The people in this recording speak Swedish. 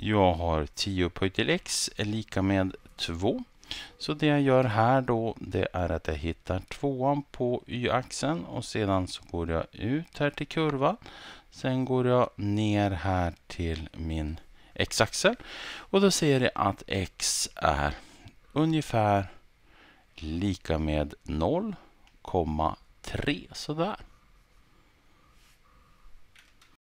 Jag har 10 upphöjt till x är lika med 2. Så det jag gör här då det är att jag hittar tvåan på y-axeln och sedan så går jag ut här till kurva. Sen går jag ner här till min x-axel och då ser jag att x är ungefär lika med 0,3 sådär.